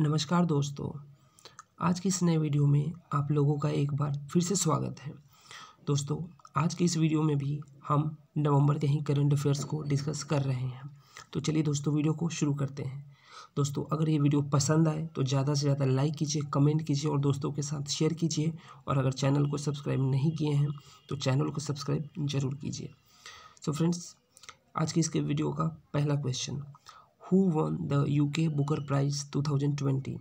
नमस्कार दोस्तों आज की इस नए वीडियो में आप लोगों का एक बार फिर से स्वागत है दोस्तों आज की इस वीडियो में भी हम नवंबर के ही करंट अफेयर्स को डिस्कस कर रहे हैं तो चलिए दोस्तों वीडियो को शुरू करते हैं दोस्तों अगर ये वीडियो पसंद आए तो ज़्यादा से ज़्यादा लाइक कीजिए कमेंट कीजिए और दोस्तों के साथ शेयर कीजिए और अगर चैनल को सब्सक्राइब नहीं किए हैं तो चैनल को सब्सक्राइब जरूर कीजिए सो फ्रेंड्स आज की इसके वीडियो का पहला question who won the U K Booker prize two thousand twenty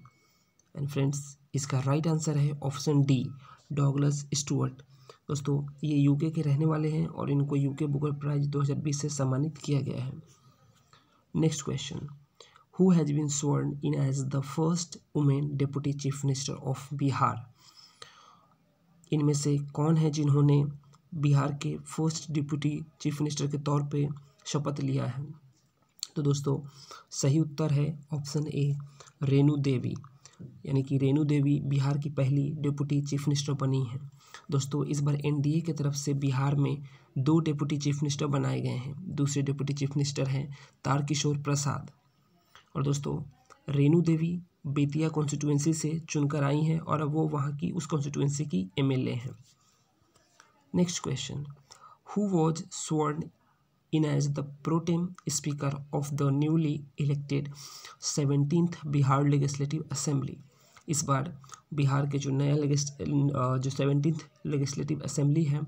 and friends इसका राइट आंसर है ऑप्शन डी डॉगलस स्टूअर्ट दोस्तों ये यूके के रहने वाले हैं और इनको यूके बुकर प्राइज 2020 से सम्मानित किया गया है next question who has been sworn in as the first women deputy chief minister of Bihar इनमें से कौन है जिन्होंने बिहार के फर्स्ट डिप्टी चीफ मिनिस्टर के तौर पे शपथ लिया है तो दोस्तों सही उत्तर है ऑप्शन ए रेणु देवी यानी कि रेणु देवी बिहार की पहली डिप्यूटी चीफ मिनिस्टर बनी है दोस्तों इस बार एनडीए की तरफ से बिहार में दो डिप्यूटी चीफ मिनिस्टर बनाए गए हैं दूसरे डिप्यूटी चीफ मिनिस्टर हैं तारकिशोर प्रसाद और दोस्तों रेणु देवी बेतिया कॉन्स्टिट्यूएंसी से चुनकर आई हैं और अब वो वहाँ की उस कॉन्स्टिट्यूएंसी की एमएलए हैं next question who was sworn in as the pro tem speaker of the newly elected 17th Bihar legislative assembly इस बार बिहार के जो नया जो सेवनटीन्थ लेगिस्लेटिव असेंबली है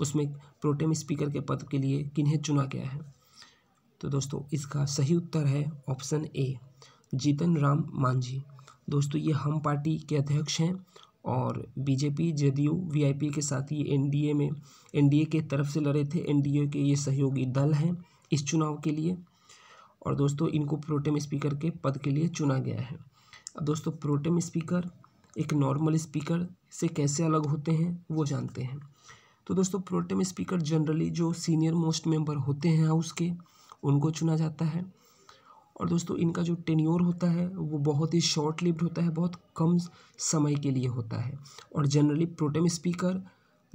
उसमें प्रोटेम स्पीकर के पद के लिए किन्हें चुना गया है तो दोस्तों इसका सही उत्तर है ऑप्शन ए जीतन राम मांझी दोस्तों ये हम पार्टी के अध्यक्ष हैं और बीजेपी जदयू वीआईपी के साथ ये एनडीए में एनडीए के तरफ से लड़े थे एनडीए के ये सहयोगी दल हैं इस चुनाव के लिए और दोस्तों इनको प्रोटेम स्पीकर के पद के लिए चुना गया है अब दोस्तों प्रोटेम स्पीकर एक नॉर्मल स्पीकर से कैसे अलग होते हैं वो जानते हैं तो दोस्तों प्रोटेम स्पीकर जनरली जो सीनियर मोस्ट मेंबर होते हैं हाउस के उनको चुना जाता है और दोस्तों इनका जो टेन्योर होता है वो बहुत ही शॉर्ट लिव्ड होता है बहुत कम समय के लिए होता है और जनरली प्रोटेम स्पीकर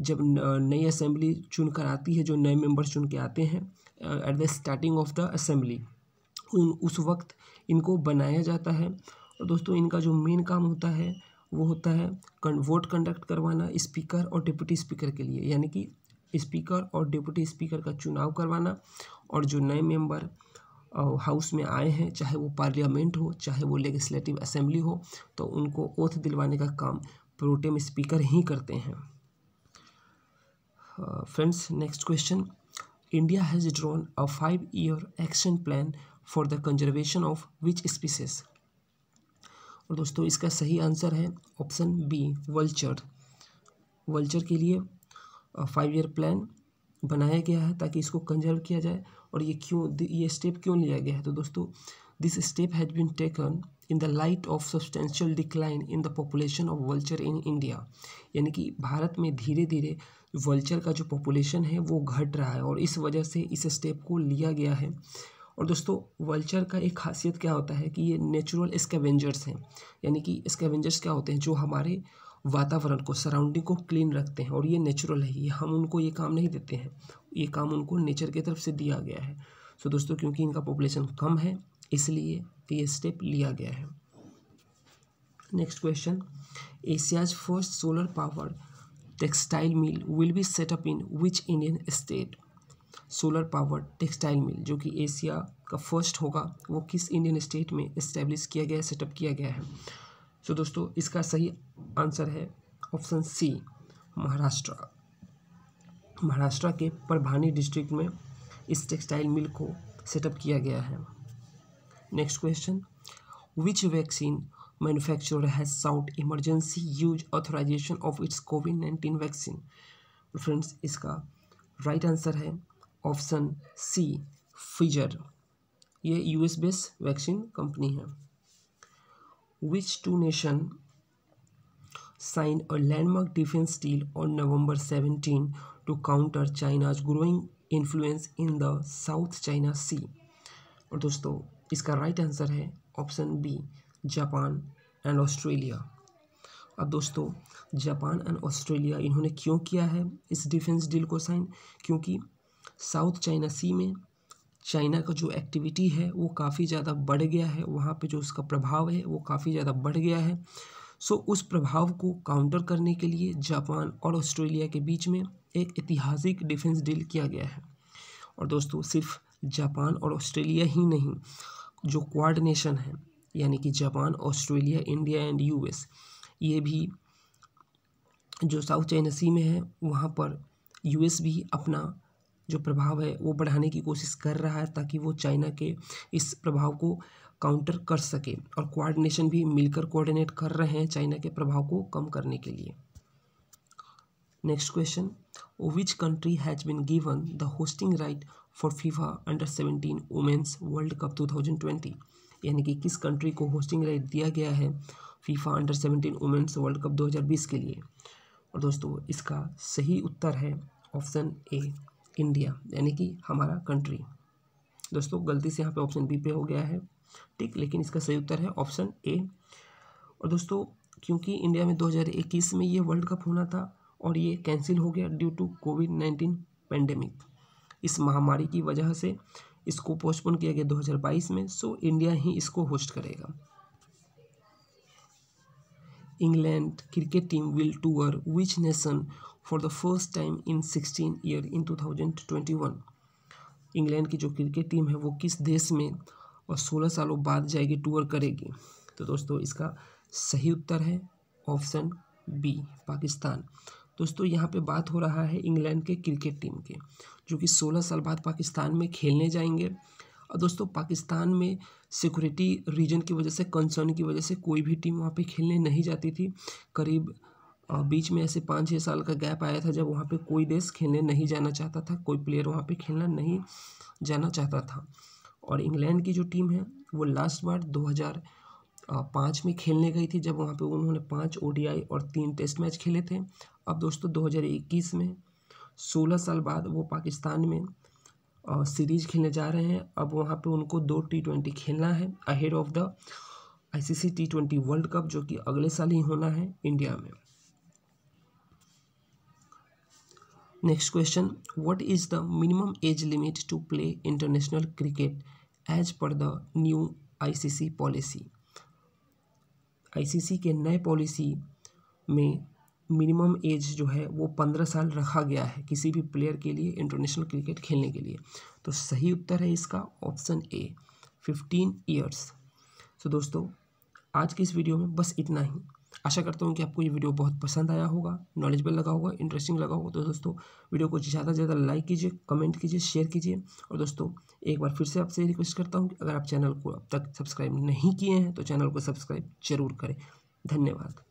जब नई असेंबली चुन कर आती है जो नए मेंबर्स चुन के आते हैं at the starting of the assembly उन उस वक्त इनको बनाया जाता है और दोस्तों इनका जो मेन काम होता है वो होता है वोट कंडक्ट करवाना स्पीकर और डिप्टी स्पीकर के लिए यानी कि स्पीकर और डिप्टी स्पीकर का चुनाव करवाना और जो नए मेंबर हाउस में आए हैं चाहे वो पार्लियामेंट हो चाहे वो लेजिस्टिव असेंबली हो तो उनको ओथ दिलवाने का काम प्रोटेम स्पीकर ही करते हैं friends next question India has drawn a five year action plan for the conservation of which species और दोस्तों इसका सही आंसर है ऑप्शन बी वल्चर वल्चर के लिए फाइव ईयर प्लान बनाया गया है ताकि इसको कंजर्व किया जाए और ये क्यों ये स्टेप क्यों लिया गया है तो दोस्तों this step has been taken in the light of substantial decline in the population of vulture in India यानी कि भारत में धीरे धीरे वल्चर का जो पॉपुलेशन है वो घट रहा है और इस वजह से इस स्टेप को लिया गया है और दोस्तों वल्चर का एक खासियत क्या होता है कि ये नेचुरल स्केवेंजर्स हैं यानी कि स्केवेंजर्स क्या होते हैं जो हमारे वातावरण को सराउंडिंग को क्लीन रखते हैं और ये नेचुरल है ये हम उनको ये काम नहीं देते हैं ये काम उनको नेचर की तरफ से दिया गया है सो तो दोस्तों क्योंकि इनका पॉपुलेशन कम है इसलिए ये स्टेप लिया गया है next question Asia's first solar power textile mill will be set up in which Indian state solar power textile mill जो कि एशिया का फर्स्ट होगा वो किस इंडियन स्टेट में इस्टेब्लिश किया गया है सेटअप किया गया है सो so, दोस्तों इसका सही आंसर है ऑप्शन सी महाराष्ट्र महाराष्ट्र के परभानी डिस्ट्रिक्ट में इस टेक्सटाइल मिल को सेटअप किया गया है next question which vaccine manufacturer has sought emergency use authorization of its COVID nineteen vaccine friends इसका राइट right आंसर है ऑप्शन सी फिजर ये यूएस बेस वैक्सीन कंपनी है विच टू नेशन साइन और landmark defence deal on November seventeen to counter China's growing influence in the South China Sea और दोस्तों इसका right right answer है option B Japan and Australia अब दोस्तों Japan and Australia इन्होंने क्यों किया है इस डिफेंस डील को साइन क्योंकि साउथ चाइना सी में चाइना का जो एक्टिविटी है वो काफ़ी ज़्यादा बढ़ गया है वहाँ पे जो उसका प्रभाव है वो काफ़ी ज़्यादा बढ़ गया है सो उस प्रभाव को काउंटर करने के लिए जापान और ऑस्ट्रेलिया के बीच में एक ऐतिहासिक डिफेंस डील किया गया है और दोस्तों सिर्फ जापान और ऑस्ट्रेलिया ही नहीं जो क्वाड नेशन है यानी कि Japan Australia India and U ये भी जो साउथ चाइना सी में है वहाँ पर यूएस भी अपना जो प्रभाव है वो बढ़ाने की कोशिश कर रहा है ताकि वो चाइना के इस प्रभाव को काउंटर कर सके और कोऑर्डिनेशन भी मिलकर कोऑर्डिनेट कर रहे हैं चाइना के प्रभाव को कम करने के लिए next question which country has been given the hosting right for FIFA under seventeen women's world cup two thousand twenty यानी कि किस कंट्री को होस्टिंग राइट दिया गया है FIFA under seventeen women's world cup दो हज़ार बीस के लिए और दोस्तों इसका सही उत्तर है ऑप्शन ए इंडिया यानी कि हमारा कंट्री दोस्तों गलती से यहाँ पे ऑप्शन बी पे हो गया है ठीक लेकिन इसका सही उत्तर है ऑप्शन ए और दोस्तों क्योंकि इंडिया में 2021 में ये वर्ल्ड कप होना था और ये कैंसिल हो गया due to COVID nineteen pandemic इस महामारी की वजह से इसको पोस्टपोन किया गया 2022 में सो इंडिया ही इसको होस्ट करेगा England cricket team will tour which nation for the first time in 16 year in 2021 England की जो क्रिकेट टीम है वो किस देश में और 16 सालों बाद जाएगी टूर करेगी तो दोस्तों इसका सही उत्तर है ऑप्शन बी पाकिस्तान दोस्तों यहाँ पे बात हो रहा है इंग्लैंड के क्रिकेट टीम के जो कि 16 साल बाद पाकिस्तान में खेलने जाएंगे और दोस्तों पाकिस्तान में सिक्योरिटी रीजन की वजह से कंसर्न की वजह से कोई भी टीम वहाँ पे खेलने नहीं जाती थी करीब बीच में ऐसे पाँच छः साल का गैप आया था जब वहाँ पे कोई देश खेलने नहीं जाना चाहता था कोई प्लेयर वहाँ पे खेलना नहीं जाना चाहता था और इंग्लैंड की जो टीम है वो लास्ट बार पाँच में खेलने गई थी जब वहाँ पर उन्होंने पाँच ओ और तीन टेस्ट मैच खेले थे अब दोस्तों दो में सोलह साल बाद वो पाकिस्तान में और सीरीज खेलने जा रहे हैं अब वहाँ पे उनको दो टी ट्वेंटी खेलना है ahead of the ICC T twenty world cup जो कि अगले साल ही होना है इंडिया में next question what is the minimum age limit to play international cricket as per the new ICC policy ICC के नए पॉलिसी में मिनिमम एज जो है वो पंद्रह साल रखा गया है किसी भी प्लेयर के लिए इंटरनेशनल क्रिकेट खेलने के लिए तो सही उत्तर है इसका option A fifteen years so दोस्तों आज की इस वीडियो में बस इतना ही आशा करता हूँ कि आपको ये वीडियो बहुत पसंद आया होगा नॉलेजबल लगा होगा इंटरेस्टिंग लगा होगा तो दोस्तों वीडियो को ज़्यादा से ज़्यादा लाइक कीजिए कमेंट कीजिए शेयर कीजिए और दोस्तों एक बार फिर से आपसे रिक्वेस्ट करता हूँ कि अगर आप चैनल को अब तक सब्सक्राइब नहीं किए हैं तो चैनल को सब्सक्राइब जरूर करें धन्यवाद